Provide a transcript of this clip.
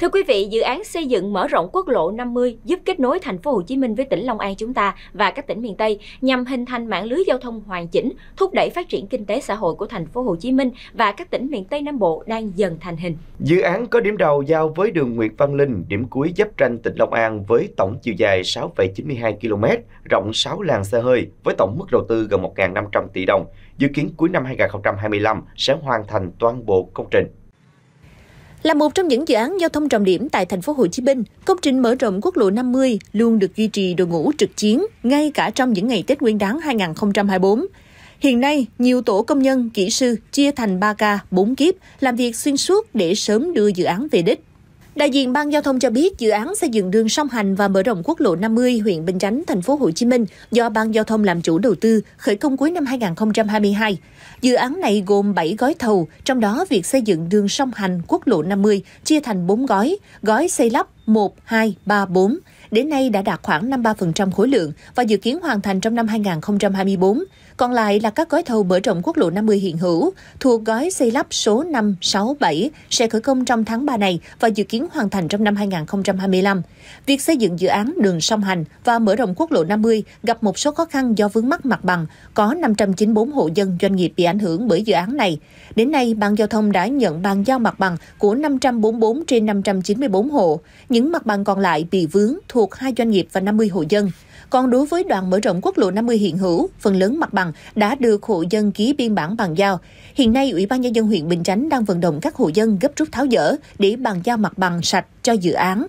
Thưa quý vị, dự án xây dựng mở rộng quốc lộ 50 giúp kết nối thành phố Hồ Chí Minh với tỉnh Long An chúng ta và các tỉnh miền Tây nhằm hình thành mạng lưới giao thông hoàn chỉnh, thúc đẩy phát triển kinh tế xã hội của thành phố Hồ Chí Minh và các tỉnh miền Tây Nam Bộ đang dần thành hình. Dự án có điểm đầu giao với đường Nguyễn Văn Linh, điểm cuối giáp ranh tỉnh Long An với tổng chiều dài 6,92 km, rộng 6 làn xe hơi với tổng mức đầu tư gần 1.500 tỷ đồng. Dự kiến cuối năm 2025 sẽ hoàn thành toàn bộ công trình. Là một trong những dự án giao thông trọng điểm tại thành phố Hồ Chí Minh, công trình mở rộng quốc lộ 50 luôn được duy trì đội ngũ trực chiến ngay cả trong những ngày Tết Nguyên đán 2024. Hiện nay, nhiều tổ công nhân, kỹ sư chia thành 3 ca, 4 kiếp làm việc xuyên suốt để sớm đưa dự án về đích. Đại diện Ban Giao thông cho biết dự án xây dựng đường song hành và mở rộng quốc lộ 50 huyện Bình Chánh, thành phố Hồ Chí Minh do Ban Giao thông làm chủ đầu tư khởi công cuối năm 2022. Dự án này gồm 7 gói thầu, trong đó việc xây dựng đường song hành quốc lộ 50 chia thành 4 gói, gói xây lắp 1, 2, 3, 4 đến nay đã đạt khoảng 53% khối lượng và dự kiến hoàn thành trong năm 2024. Còn lại là các gói thầu mở rộng quốc lộ 50 hiện hữu, thuộc gói xây lắp số 567 sẽ khởi công trong tháng 3 này và dự kiến hoàn thành trong năm 2025. Việc xây dựng dự án đường song hành và mở rộng quốc lộ 50 gặp một số khó khăn do vướng mắc mặt bằng, có 594 hộ dân doanh nghiệp bị ảnh hưởng bởi dự án này. Đến nay, Ban Giao thông đã nhận bàn giao mặt bằng của 544 trên 594 hộ. Những mặt bằng còn lại bị vướng thuộc thuộc hai doanh nghiệp và 50 hộ dân. Còn đối với đoạn mở rộng quốc lộ 50 hiện hữu, phần lớn mặt bằng đã được hộ dân ký biên bản bàn giao. Hiện nay, Ủy ban Nhân dân huyện Bình Chánh đang vận động các hộ dân gấp rút tháo dỡ để bàn giao mặt bằng sạch cho dự án.